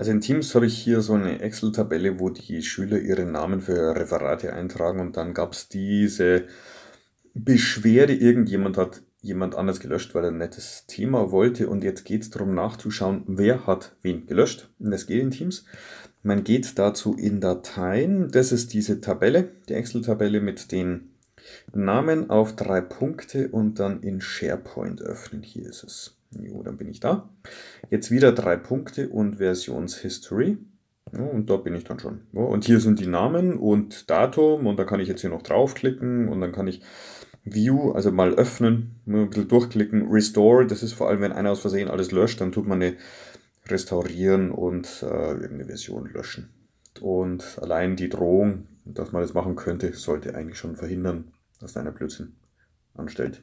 Also in Teams habe ich hier so eine Excel-Tabelle, wo die Schüler ihre Namen für Referate eintragen und dann gab es diese Beschwerde, irgendjemand hat jemand anders gelöscht, weil er ein nettes Thema wollte und jetzt geht es darum nachzuschauen, wer hat wen gelöscht. Und das geht in Teams. Man geht dazu in Dateien, das ist diese Tabelle, die Excel-Tabelle mit den Namen auf drei Punkte und dann in SharePoint öffnen. Hier ist es. Jo, dann bin ich da. Jetzt wieder drei Punkte und Versionshistory. Ja, und da bin ich dann schon. Ja, und hier sind die Namen und Datum und da kann ich jetzt hier noch draufklicken und dann kann ich View, also mal öffnen, ne, ein bisschen durchklicken. Restore, das ist vor allem, wenn einer aus Versehen alles löscht, dann tut man eine restaurieren und äh, irgendeine Version löschen. Und allein die Drohung, dass man das machen könnte, sollte eigentlich schon verhindern, dass einer Blödsinn anstellt.